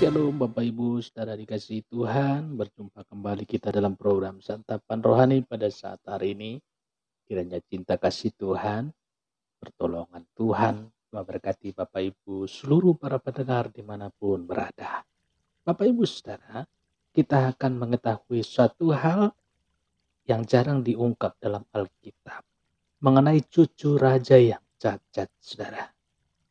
Shalom Bapak Ibu, saudara dikasih Tuhan, berjumpa kembali kita dalam program Santapan Rohani pada saat hari ini. Kiranya cinta kasih Tuhan, pertolongan Tuhan, memberkati Bapak Ibu seluruh para pendengar dimanapun berada. Bapak Ibu saudara, kita akan mengetahui suatu hal yang jarang diungkap dalam Alkitab mengenai cucu raja yang cacat saudara.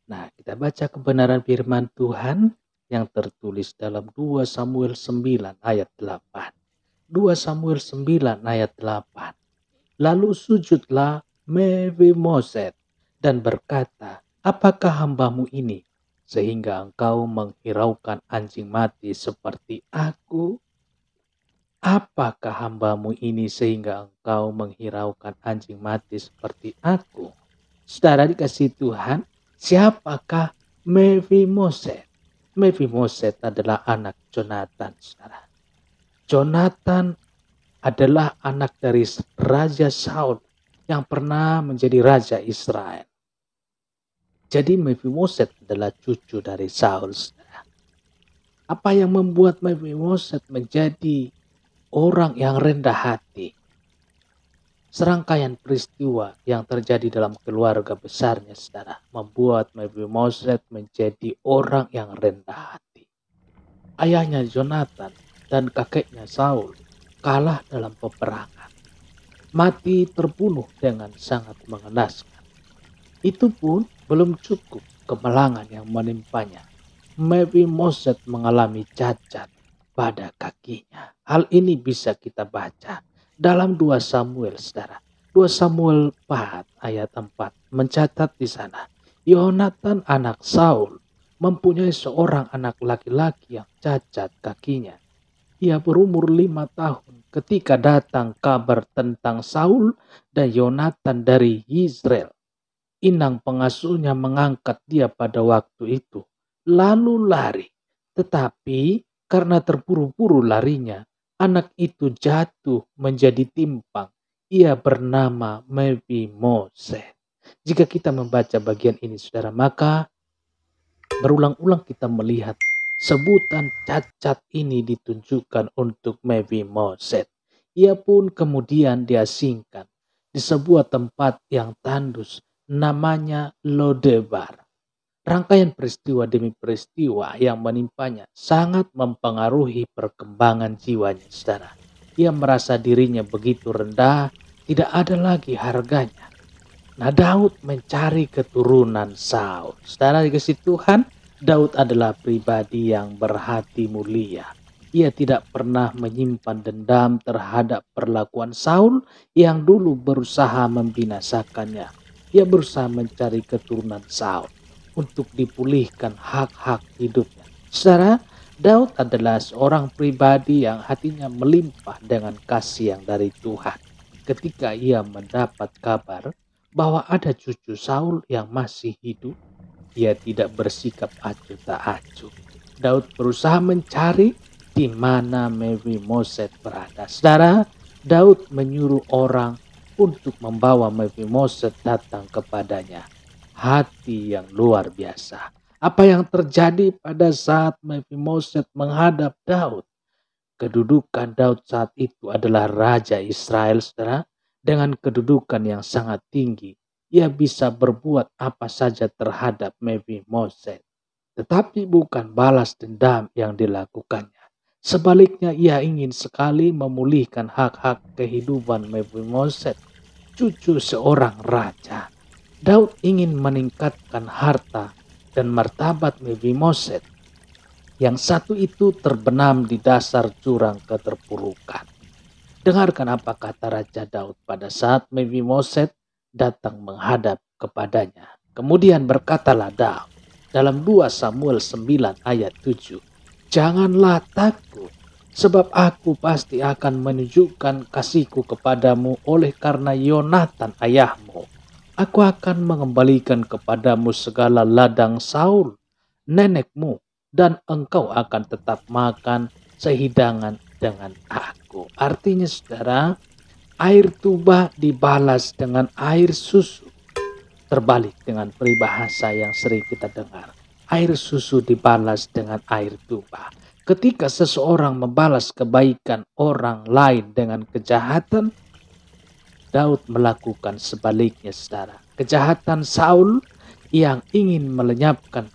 Nah, kita baca kebenaran firman Tuhan yang tertulis dalam 2 Samuel 9 ayat 8. 2 Samuel 9 ayat 8. Lalu sujudlah Mephiboset dan berkata, Apakah hambamu ini sehingga engkau menghiraukan anjing mati seperti aku? Apakah hambamu ini sehingga engkau menghiraukan anjing mati seperti aku? Saudara dikasih Tuhan, siapakah Mephiboset? Mephiboset adalah anak Jonathan, saudara. Jonathan adalah anak dari Raja Saul yang pernah menjadi Raja Israel. Jadi Mephiboset adalah cucu dari Saul. Saudara. Apa yang membuat Mephiboset menjadi orang yang rendah hati? Serangkaian peristiwa yang terjadi dalam keluarga besarnya saudara membuat Mary Moset menjadi orang yang rendah hati. Ayahnya Jonathan dan kakeknya Saul kalah dalam peperangan. Mati terbunuh dengan sangat mengenaskan. Itu pun belum cukup kemalangan yang menimpanya. Mary Moset mengalami cacat pada kakinya. Hal ini bisa kita baca dalam 2 Samuel, saudara. 2 Samuel 4 ayat 4 mencatat di sana. Yonatan anak Saul mempunyai seorang anak laki-laki yang cacat kakinya. Ia berumur lima tahun ketika datang kabar tentang Saul dan Yonatan dari Israel. Inang pengasuhnya mengangkat dia pada waktu itu, lalu lari. Tetapi karena terburu-buru larinya, anak itu jatuh menjadi timpang. Ia bernama Mephiboset. Jika kita membaca bagian ini, saudara, maka berulang-ulang kita melihat sebutan cacat ini ditunjukkan untuk Mephiboset. Ia pun kemudian diasingkan di sebuah tempat yang tandus, namanya Lodebar. Rangkaian peristiwa demi peristiwa yang menimpanya sangat mempengaruhi perkembangan jiwanya, saudara. Ia merasa dirinya begitu rendah, tidak ada lagi harganya. Nah, Daud mencari keturunan Saul. Saudara dikasih Tuhan, Daud adalah pribadi yang berhati mulia. Ia tidak pernah menyimpan dendam terhadap perlakuan Saul yang dulu berusaha membinasakannya. Ia berusaha mencari keturunan Saul untuk dipulihkan hak-hak hidupnya. Saudara, Daud adalah seorang pribadi yang hatinya melimpah dengan kasih yang dari Tuhan. Ketika ia mendapat kabar bahwa ada cucu Saul yang masih hidup, ia tidak bersikap acuh tak acuh. Daud berusaha mencari di mana Mary Moset berada. Saudara, Daud menyuruh orang untuk membawa Mephi Moset datang kepadanya hati yang luar biasa. Apa yang terjadi pada saat Mephimoset menghadap Daud? Kedudukan Daud saat itu adalah raja Israel, saudara. Dengan kedudukan yang sangat tinggi, ia bisa berbuat apa saja terhadap Mephimoset. Tetapi bukan balas dendam yang dilakukannya. Sebaliknya ia ingin sekali memulihkan hak-hak kehidupan Mephimoset, cucu seorang raja. Daud ingin meningkatkan harta dan martabat Mephiboset. Yang satu itu terbenam di dasar jurang keterpurukan. Dengarkan apa kata Raja Daud pada saat Mephiboset datang menghadap kepadanya. Kemudian berkatalah Daud dalam 2 Samuel 9 ayat 7. Janganlah takut sebab aku pasti akan menunjukkan kasihku kepadamu oleh karena Yonatan ayahmu aku akan mengembalikan kepadamu segala ladang Saul, nenekmu, dan engkau akan tetap makan sehidangan dengan aku. Artinya saudara, air tuba dibalas dengan air susu. Terbalik dengan peribahasa yang sering kita dengar. Air susu dibalas dengan air tuba. Ketika seseorang membalas kebaikan orang lain dengan kejahatan, Daud melakukan sebaliknya saudara. Kejahatan Saul yang ingin melenyapkan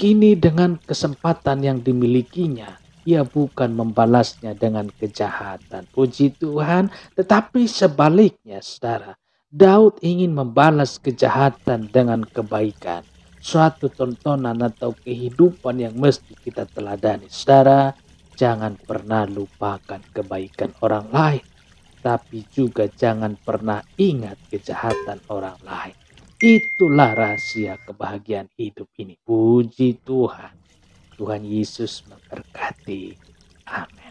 kini dengan kesempatan yang dimilikinya ia bukan membalasnya dengan kejahatan. Puji Tuhan, tetapi sebaliknya, saudara, Daud ingin membalas kejahatan dengan kebaikan. Suatu tontonan atau kehidupan yang mesti kita teladani, saudara. Jangan pernah lupakan kebaikan orang lain tapi juga jangan pernah ingat kejahatan orang lain. Itulah rahasia kebahagiaan hidup ini. Puji Tuhan. Tuhan Yesus memberkati. Amin.